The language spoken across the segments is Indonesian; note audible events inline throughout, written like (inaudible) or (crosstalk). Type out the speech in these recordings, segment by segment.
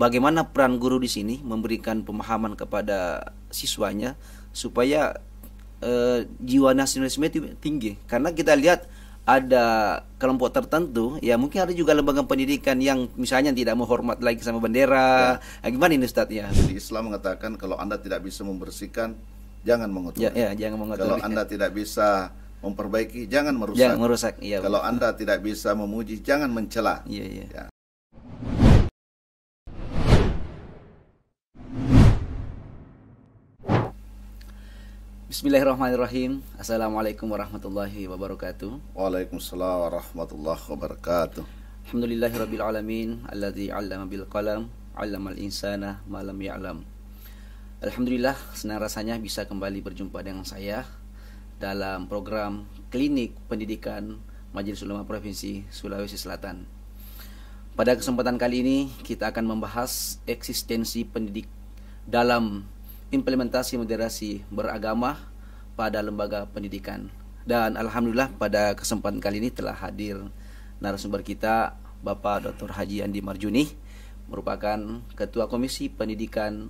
bagaimana peran guru di sini memberikan pemahaman kepada siswanya supaya eh, jiwa nasionalisme itu tinggi karena kita lihat ada kelompok tertentu ya mungkin ada juga lembaga pendidikan yang misalnya tidak mau hormat lagi sama bendera ya. nah, gimana ini Ustaz ya jadi Islam mengatakan kalau anda tidak bisa membersihkan jangan mengotori ya, ya, jangan mengotori kalau anda tidak bisa memperbaiki jangan merusak, jangan merusak. Ya, kalau betul. anda tidak bisa memuji jangan mencela iya, iya. ya, ya. Ya, Bismillahirrahmanirrahim Assalamualaikum warahmatullahi wabarakatuh Waalaikumsalam warahmatullahi wabarakatuh Alhamdulillahirrabbilalamin rabbil Alladhi allama bilqalam Allama al insana malam ya'lam Alhamdulillah senang rasanya bisa kembali berjumpa dengan saya Dalam program klinik pendidikan Majelis Ulama Provinsi Sulawesi Selatan Pada kesempatan kali ini kita akan membahas eksistensi pendidik dalam implementasi moderasi beragama pada lembaga pendidikan. Dan alhamdulillah pada kesempatan kali ini telah hadir narasumber kita Bapak Dr. Haji Andi Marjuni merupakan Ketua Komisi Pendidikan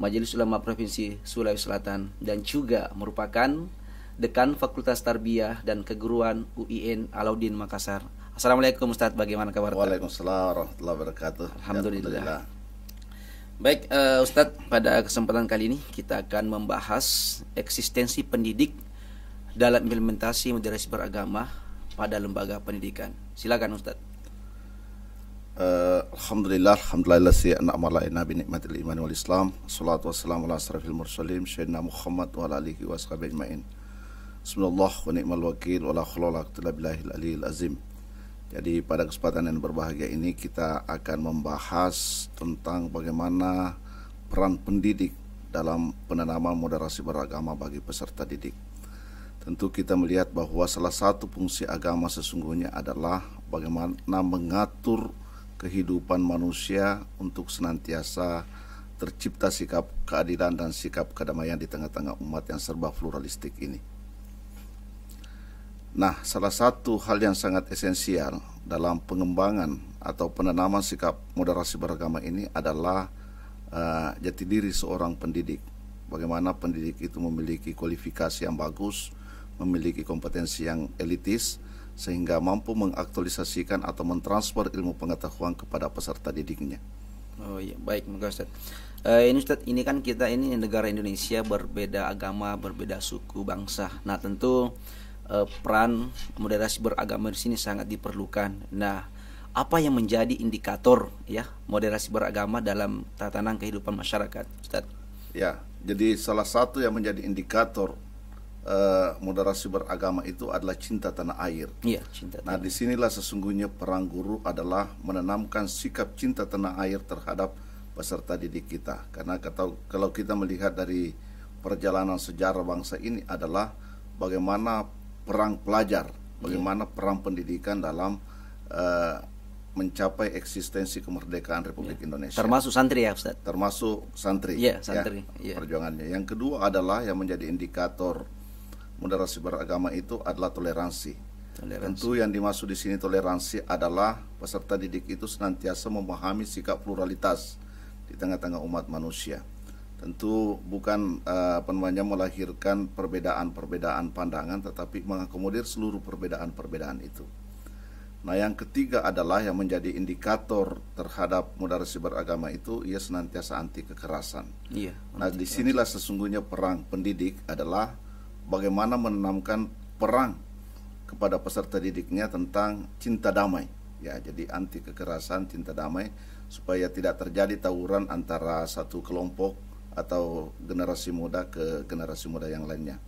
Majelis Ulama Provinsi Sulawesi Selatan dan juga merupakan Dekan Fakultas Tarbiyah dan Keguruan UIN Alauddin Makassar. Assalamualaikum Ustaz, bagaimana kabar? Waalaikumsalam warahmatullahi wabarakatuh. Alhamdulillah. Alhamdulillah. Baik, uh, Ustadz, pada kesempatan kali ini kita akan membahas eksistensi pendidik dalam implementasi moderasi beragama pada lembaga pendidikan. Silakan Ustadz. Uh, Alhamdulillah, Alhamdulillah si anak malaina bin nikmatil iman wal islam Salatu wassalamu ala asrafil mursalim Sayyidina Muhammad wa ala alihi wa ajma'in Bismillah wa ni'mal wakil wa la khulala billahi al-aliyil azim jadi pada kesempatan yang berbahagia ini kita akan membahas tentang bagaimana peran pendidik dalam penanaman moderasi beragama bagi peserta didik. Tentu kita melihat bahwa salah satu fungsi agama sesungguhnya adalah bagaimana mengatur kehidupan manusia untuk senantiasa tercipta sikap keadilan dan sikap kedamaian di tengah-tengah umat yang serba pluralistik ini. Nah, salah satu hal yang sangat esensial dalam pengembangan atau penanaman sikap moderasi beragama ini adalah uh, jati diri seorang pendidik. Bagaimana pendidik itu memiliki kualifikasi yang bagus, memiliki kompetensi yang elitis, sehingga mampu mengaktualisasikan atau mentransfer ilmu pengetahuan kepada peserta didiknya. Oh iya, baik, Mbak Ustaz. Uh, eh, ini Ustaz, ini kan kita ini negara Indonesia berbeda agama, berbeda suku, bangsa. Nah, tentu eh, peran moderasi beragama di sini sangat diperlukan. Nah, apa yang menjadi indikator ya moderasi beragama dalam tatanan kehidupan masyarakat, Ustaz? Ya, jadi salah satu yang menjadi indikator eh, moderasi beragama itu adalah cinta tanah air. Iya, cinta. Nah, tanah. Nah, disinilah sesungguhnya perang guru adalah menanamkan sikap cinta tanah air terhadap peserta didik kita. Karena kalau kita melihat dari perjalanan sejarah bangsa ini adalah bagaimana perang pelajar, iya. bagaimana yeah. perang pendidikan dalam uh, mencapai eksistensi kemerdekaan Republik yeah. Indonesia. Termasuk santri ya, Ustaz. Termasuk santri. Iya, ya, santri. Ya, yeah. Perjuangannya. Yang kedua adalah yang menjadi indikator moderasi beragama itu adalah toleransi. toleransi. Tentu yang dimaksud di sini toleransi adalah peserta didik itu senantiasa memahami sikap pluralitas di tengah-tengah umat manusia tentu bukan uh, eh, apa melahirkan perbedaan-perbedaan pandangan tetapi mengakomodir seluruh perbedaan-perbedaan itu. Nah, yang ketiga adalah yang menjadi indikator terhadap moderasi beragama itu ia senantiasa anti kekerasan. Iya. Nah, disinilah sesungguhnya perang pendidik adalah bagaimana menanamkan perang kepada peserta didiknya tentang cinta damai. Ya, jadi anti kekerasan, cinta damai supaya tidak terjadi tawuran antara satu kelompok atau generasi muda ke generasi muda yang lainnya.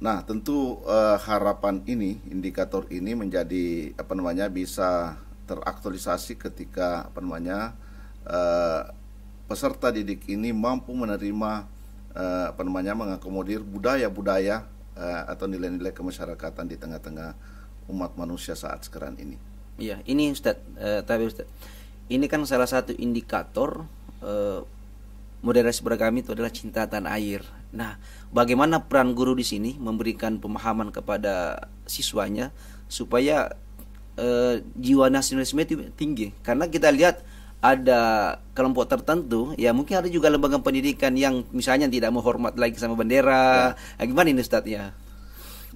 Nah, tentu uh, harapan ini, indikator ini menjadi apa namanya bisa teraktualisasi ketika apa namanya uh, peserta didik ini mampu menerima uh, apa namanya mengakomodir budaya-budaya uh, atau nilai-nilai kemasyarakatan di tengah-tengah umat manusia saat sekarang ini. Iya, ini Ustaz, uh, tapi Ustaz. ini kan salah satu indikator uh, moderasi beragama itu adalah cinta tanah air. Nah, bagaimana peran guru di sini memberikan pemahaman kepada siswanya supaya eh, jiwa nasionalisme itu tinggi? Karena kita lihat ada kelompok tertentu, ya mungkin ada juga lembaga pendidikan yang misalnya tidak mau menghormat lagi sama bendera. Ya. Nah, gimana ini Ustaz ya?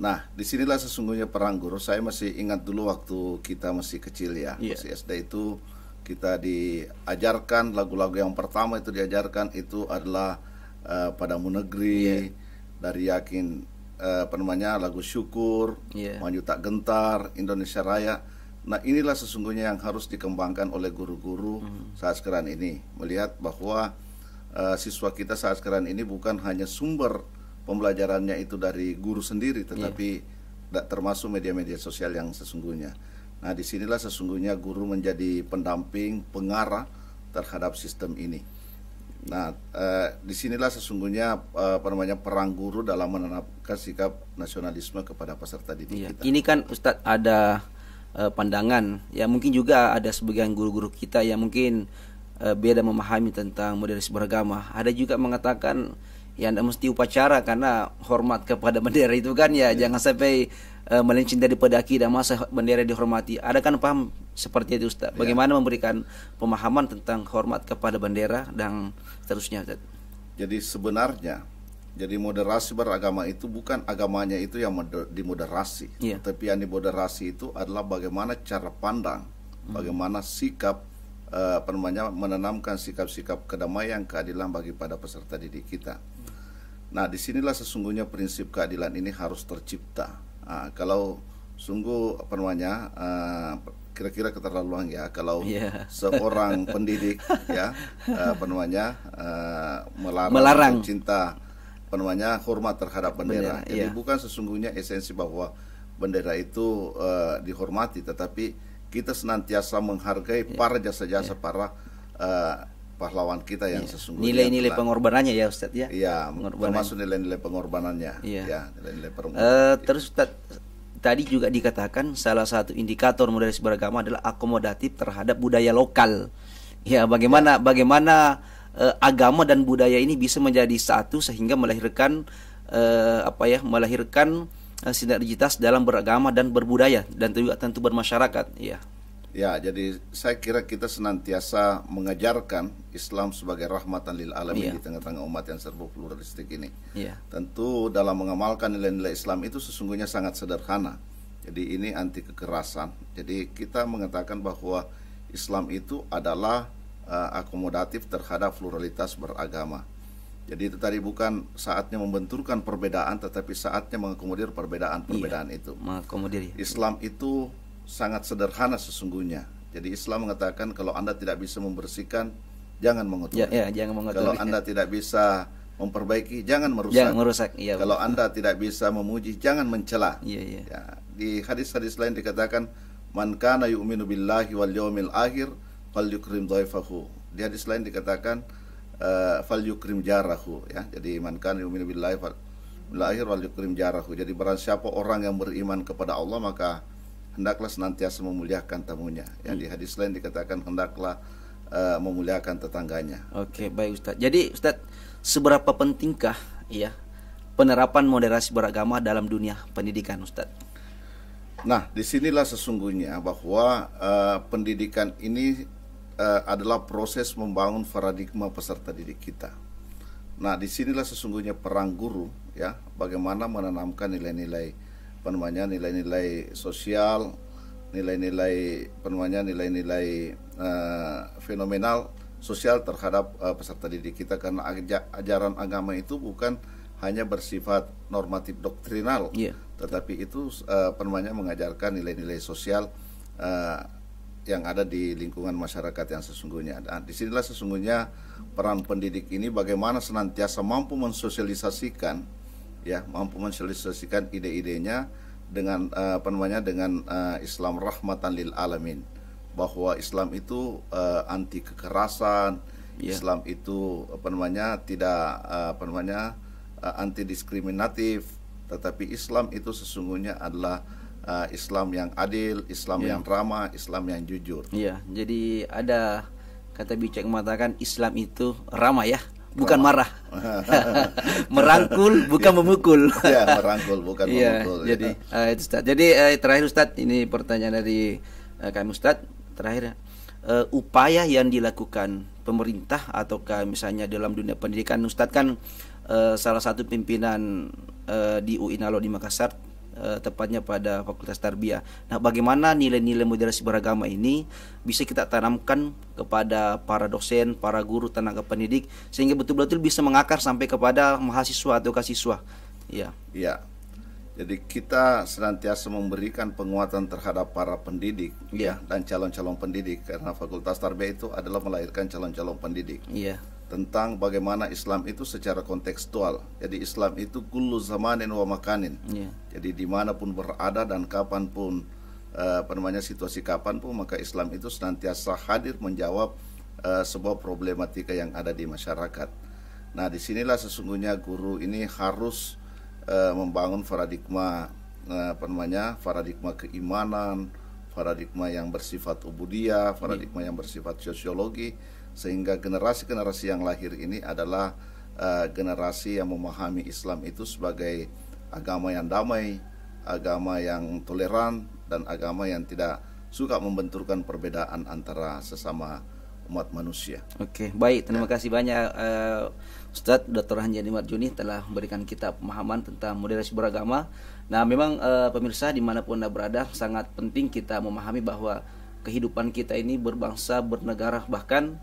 Nah, disinilah sesungguhnya perang guru. Saya masih ingat dulu waktu kita masih kecil ya, yeah. masih SD itu kita diajarkan lagu-lagu yang pertama itu diajarkan itu adalah uh, padamu negeri yeah. dari yakin uh, apa namanya lagu syukur yeah. maju tak gentar Indonesia Raya nah inilah sesungguhnya yang harus dikembangkan oleh guru-guru mm. saat sekarang ini melihat bahwa uh, siswa kita saat sekarang ini bukan hanya sumber pembelajarannya itu dari guru sendiri tetapi yeah. termasuk media-media sosial yang sesungguhnya Nah, disinilah sesungguhnya guru menjadi pendamping, pengarah terhadap sistem ini. Nah, eh, disinilah sesungguhnya eh, apa namanya perang guru dalam menanamkan sikap nasionalisme kepada peserta didik iya. kita. Ini kan Ustadz ada eh, pandangan, ya mungkin juga ada sebagian guru-guru kita yang mungkin eh, beda memahami tentang modernisme beragama. Ada juga mengatakan ya anda mesti upacara karena hormat kepada bendera itu kan ya, ya. jangan sampai uh, melenceng dari pedaki dan masa bendera dihormati ada kan paham seperti itu Ustaz ya. bagaimana ya. memberikan pemahaman tentang hormat kepada bendera dan seterusnya Ustaz jadi sebenarnya jadi moderasi beragama itu bukan agamanya itu yang dimoderasi ya. tapi yang dimoderasi itu adalah bagaimana cara pandang hmm. bagaimana sikap uh, apa namanya menanamkan sikap-sikap kedamaian keadilan bagi pada peserta didik kita. Nah, disinilah sesungguhnya prinsip keadilan ini harus tercipta. Nah, kalau sungguh apa namanya uh, kira-kira keterlaluan ya kalau yeah. seorang (laughs) pendidik ya ah, apa namanya uh, melarang, melarang. cinta apa namanya hormat terhadap bendera. bendera Jadi yeah. bukan sesungguhnya esensi bahwa bendera itu uh, dihormati tetapi kita senantiasa menghargai yeah. para jasa-jasa yeah. para pahlawan kita yang iya. sesungguhnya. Nilai-nilai pengorbanannya ya Ustadz ya. Iya, termasuk nilai-nilai pengorbanannya. Iya. Ya, nilai-nilai Uh, terus Ustaz tadi juga dikatakan salah satu indikator modernis beragama adalah akomodatif terhadap budaya lokal. Ya, bagaimana ya. bagaimana uh, agama dan budaya ini bisa menjadi satu sehingga melahirkan uh, apa ya, melahirkan uh, sinergitas dalam beragama dan berbudaya dan juga tentu bermasyarakat, ya. Ya, jadi saya kira kita senantiasa mengajarkan Islam sebagai rahmatan lil alamin yeah. di tengah-tengah umat yang serba pluralistik ini. Yeah. Tentu dalam mengamalkan nilai-nilai Islam itu sesungguhnya sangat sederhana. Jadi ini anti kekerasan. Jadi kita mengatakan bahwa Islam itu adalah uh, akomodatif terhadap pluralitas beragama. Jadi itu tadi bukan saatnya membenturkan perbedaan, tetapi saatnya mengakomodir perbedaan-perbedaan iya, itu. Mengakomodir. Ya. Islam itu sangat sederhana sesungguhnya. Jadi Islam mengatakan kalau Anda tidak bisa membersihkan, jangan mengotori. Ya, ya, jangan mengotori. Kalau Anda tidak bisa memperbaiki, jangan merusak. Jangan merusak. Ya, kalau betul. Anda tidak bisa memuji, jangan mencela. Ya, ya. ya, di hadis-hadis lain dikatakan man kana yu'minu billahi wal yawmil akhir falyukrim dhaifahu. Di hadis lain dikatakan uh, falyukrim jarahu ya. Jadi man kana yu'minu billahi wal akhir falyukrim jarahu. Jadi barang siapa orang yang beriman kepada Allah maka hendaklah senantiasa memuliakan tamunya. Yang hmm. di hadis lain dikatakan hendaklah uh, memuliakan tetangganya. Oke, okay, baik Ustadz. Jadi Ustadz, seberapa pentingkah ya penerapan moderasi beragama dalam dunia pendidikan Ustadz? Nah, disinilah sesungguhnya bahwa uh, pendidikan ini uh, adalah proses membangun paradigma peserta didik kita. Nah, disinilah sesungguhnya perang guru ya, bagaimana menanamkan nilai-nilai apa namanya nilai-nilai sosial, nilai-nilai apa nilai-nilai uh, fenomenal sosial terhadap uh, peserta didik kita karena ajaran agama itu bukan hanya bersifat normatif doktrinal, yeah. tetapi itu uh, namanya mengajarkan nilai-nilai sosial uh, yang ada di lingkungan masyarakat yang sesungguhnya. Nah, disinilah sesungguhnya peran pendidik ini bagaimana senantiasa mampu mensosialisasikan ya mampu mensosialisasikan ide-idenya dengan uh, apa namanya dengan uh, Islam rahmatan lil alamin bahwa Islam itu uh, anti kekerasan yeah. Islam itu apa namanya tidak uh, apa namanya uh, anti diskriminatif tetapi Islam itu sesungguhnya adalah Islam yang adil Islam yeah. yang ramah Islam yang jujur iya yeah. jadi ada kata bijak mengatakan Islam itu ramah ya bukan marah. (laughs) merangkul bukan iya. memukul. ya, merangkul bukan iya, memukul. Jadi ya. uh, itu Ustaz. Jadi uh, terakhir Ustaz, ini pertanyaan dari uh, kami Ustaz. Terakhir uh, upaya yang dilakukan pemerintah ataukah misalnya dalam dunia pendidikan Ustaz kan uh, salah satu pimpinan uh, di UIN Alo di Makassar uh, tepatnya pada Fakultas Tarbiyah. Nah, bagaimana nilai-nilai moderasi beragama ini bisa kita tanamkan kepada para dosen, para guru, tenaga pendidik sehingga betul-betul bisa mengakar sampai kepada mahasiswa atau kasiswa. Iya. Iya. Jadi kita senantiasa memberikan penguatan terhadap para pendidik yeah. ya dan calon-calon pendidik karena Fakultas Tarbiyah itu adalah melahirkan calon-calon pendidik. Iya tentang bagaimana Islam itu secara kontekstual. Jadi Islam itu kullu zamanin wa makanin. Yeah. Jadi dimanapun berada dan kapanpun eh, apa namanya situasi kapanpun maka Islam itu senantiasa hadir menjawab uh, sebuah problematika yang ada di masyarakat. Nah disinilah sesungguhnya guru ini harus uh, membangun paradigma apa namanya paradigma keimanan, paradigma yang bersifat ubudiyah, paradigma yeah. yang bersifat sosiologi sehingga generasi-generasi yang lahir ini adalah uh, generasi yang memahami Islam itu sebagai agama yang damai, agama yang toleran dan agama yang tidak suka membenturkan perbedaan antara sesama umat manusia. Oke, okay, baik. Terima ya. kasih banyak uh, Ustadz Dr. Hanjani Marjuni telah memberikan kita pemahaman tentang moderasi beragama. Nah, memang uh, pemirsa dimanapun Anda berada sangat penting kita memahami bahwa kehidupan kita ini berbangsa, bernegara, bahkan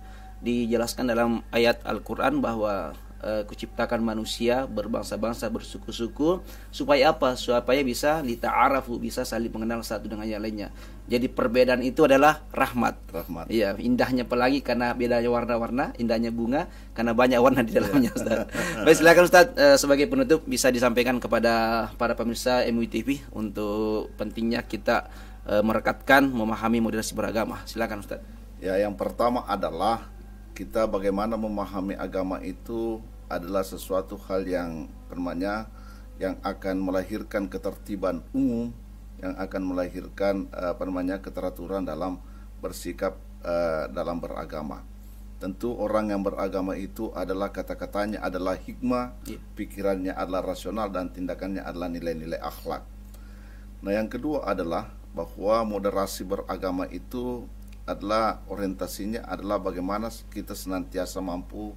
dijelaskan dalam ayat Al-Quran bahwa e, kuciptakan manusia berbangsa-bangsa bersuku-suku supaya apa supaya bisa lita arafu bisa saling mengenal satu dengan yang lainnya jadi perbedaan itu adalah rahmat rahmat iya indahnya pelangi karena bedanya warna-warna indahnya bunga karena banyak warna di dalamnya iya. Ustaz (laughs) baik silakan Ustaz e, sebagai penutup bisa disampaikan kepada para pemirsa MUTV untuk pentingnya kita e, merekatkan memahami moderasi beragama silakan Ustaz ya yang pertama adalah kita bagaimana memahami agama itu adalah sesuatu hal yang permanya yang akan melahirkan ketertiban umum yang akan melahirkan eh, apa namanya keteraturan dalam bersikap eh, dalam beragama. Tentu orang yang beragama itu adalah kata-katanya adalah hikmah, iya. pikirannya adalah rasional dan tindakannya adalah nilai-nilai akhlak. Nah, yang kedua adalah bahwa moderasi beragama itu adalah orientasinya adalah bagaimana kita senantiasa mampu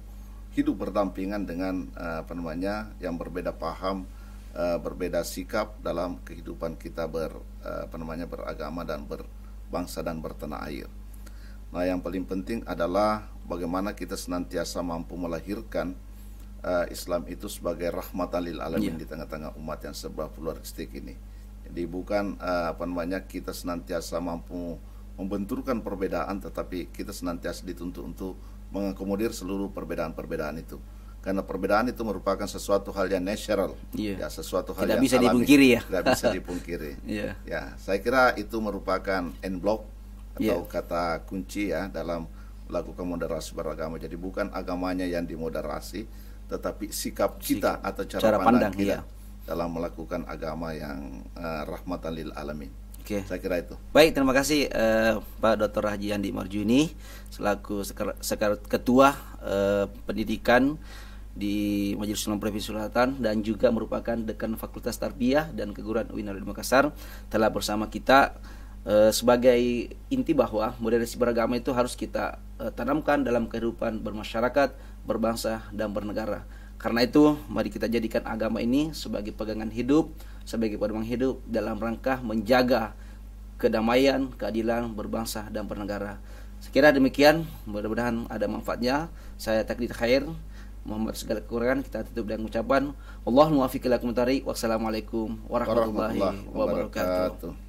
hidup berdampingan dengan eh, apa namanya yang berbeda paham, eh, berbeda sikap dalam kehidupan kita ber eh, apa namanya beragama dan berbangsa dan bertanah air. Nah, yang paling penting adalah bagaimana kita senantiasa mampu melahirkan Islam itu sebagai rahmatan lil alamin yeah. di tengah-tengah umat yang serba pluralistik ini. Jadi bukan uh, apa namanya kita senantiasa mampu membenturkan perbedaan tetapi kita senantiasa dituntut untuk mengakomodir seluruh perbedaan-perbedaan itu karena perbedaan itu merupakan sesuatu hal yang natural yeah. ya sesuatu hal tidak yang bisa alami, dipungkiri ya tidak bisa (laughs) dipungkiri yeah. ya saya kira itu merupakan end block atau yeah. kata kunci ya dalam melakukan moderasi beragama jadi bukan agamanya yang dimoderasi tetapi sikap kita sikap, atau cara, cara pandang, pandang kita iya. dalam melakukan agama yang uh, rahmatan lil alamin Oke. Okay. Saya kira itu. Baik, terima kasih uh, Pak Dr. Haji Andi Marjuni selaku sekar, ketua uh, pendidikan di Majelis Ulama Provinsi Selatan dan juga merupakan dekan Fakultas Tarbiyah dan Keguruan UIN Makassar telah bersama kita uh, sebagai inti bahwa moderasi beragama itu harus kita uh, tanamkan dalam kehidupan bermasyarakat, berbangsa dan bernegara. Karena itu, mari kita jadikan agama ini sebagai pegangan hidup, sebagai pedoman hidup dalam rangka menjaga kedamaian, keadilan berbangsa dan bernegara. Sekira demikian, mudah-mudahan ada manfaatnya. Saya Takdir Khair, Muhammad segala kekurangan kita tutup dengan ucapan Allahumma muwaffiq tarik, Wassalamualaikum warahmatullahi, wabarakatuh.